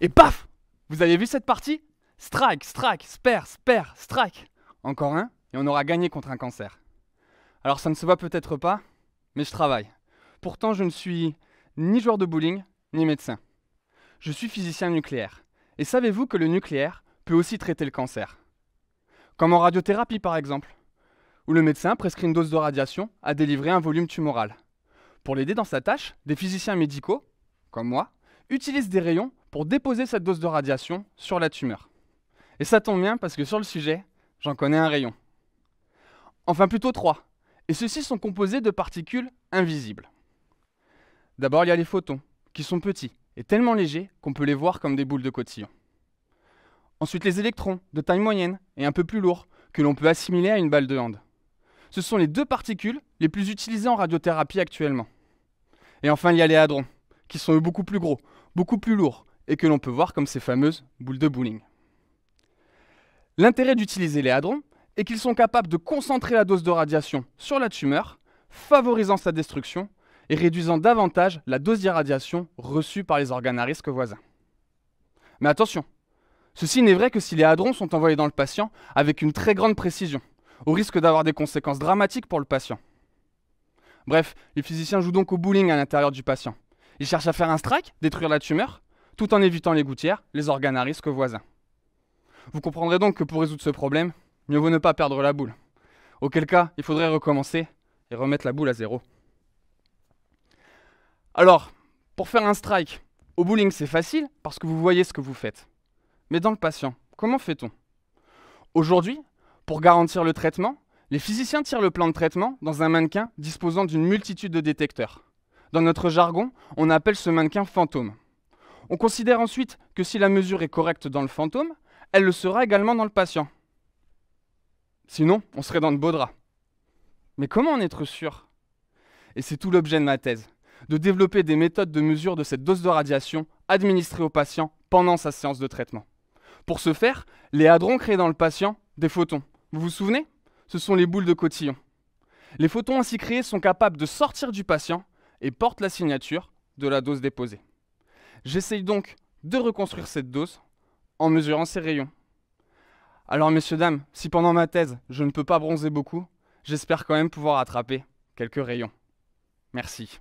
Et paf Vous avez vu cette partie Strike, strike, spare, spare, strike. Encore un, et on aura gagné contre un cancer. Alors ça ne se voit peut-être pas, mais je travaille. Pourtant, je ne suis ni joueur de bowling, ni médecin. Je suis physicien nucléaire. Et savez-vous que le nucléaire peut aussi traiter le cancer Comme en radiothérapie par exemple, où le médecin prescrit une dose de radiation à délivrer un volume tumoral. Pour l'aider dans sa tâche, des physiciens médicaux, comme moi, utilisent des rayons pour déposer cette dose de radiation sur la tumeur. Et ça tombe bien parce que sur le sujet, j'en connais un rayon. Enfin plutôt trois. Et ceux-ci sont composés de particules invisibles. D'abord, il y a les photons, qui sont petits et tellement légers qu'on peut les voir comme des boules de cotillon. Ensuite, les électrons, de taille moyenne et un peu plus lourds, que l'on peut assimiler à une balle de hand. Ce sont les deux particules les plus utilisées en radiothérapie actuellement. Et enfin, il y a les hadrons, qui sont beaucoup plus gros, beaucoup plus lourds, et que l'on peut voir comme ces fameuses boules de bowling. L'intérêt d'utiliser les hadrons est qu'ils sont capables de concentrer la dose de radiation sur la tumeur, favorisant sa destruction et réduisant davantage la dose d'irradiation reçue par les organes à risque voisins. Mais attention, ceci n'est vrai que si les hadrons sont envoyés dans le patient avec une très grande précision, au risque d'avoir des conséquences dramatiques pour le patient. Bref, les physiciens jouent donc au bowling à l'intérieur du patient. Ils cherchent à faire un strike, détruire la tumeur, tout en évitant les gouttières, les organes à risque voisins. Vous comprendrez donc que pour résoudre ce problème, mieux vaut ne pas perdre la boule. Auquel cas, il faudrait recommencer et remettre la boule à zéro. Alors, pour faire un strike, au bowling c'est facile parce que vous voyez ce que vous faites. Mais dans le patient, comment fait-on Aujourd'hui, pour garantir le traitement, les physiciens tirent le plan de traitement dans un mannequin disposant d'une multitude de détecteurs. Dans notre jargon, on appelle ce mannequin fantôme. On considère ensuite que si la mesure est correcte dans le fantôme, elle le sera également dans le patient. Sinon, on serait dans le beau drap. Mais comment en être sûr Et c'est tout l'objet de ma thèse, de développer des méthodes de mesure de cette dose de radiation administrée au patient pendant sa séance de traitement. Pour ce faire, les hadrons créent dans le patient, des photons. Vous vous souvenez Ce sont les boules de cotillon. Les photons ainsi créés sont capables de sortir du patient et portent la signature de la dose déposée. J'essaye donc de reconstruire cette dose en mesurant ses rayons. Alors messieurs, dames, si pendant ma thèse je ne peux pas bronzer beaucoup, j'espère quand même pouvoir attraper quelques rayons. Merci.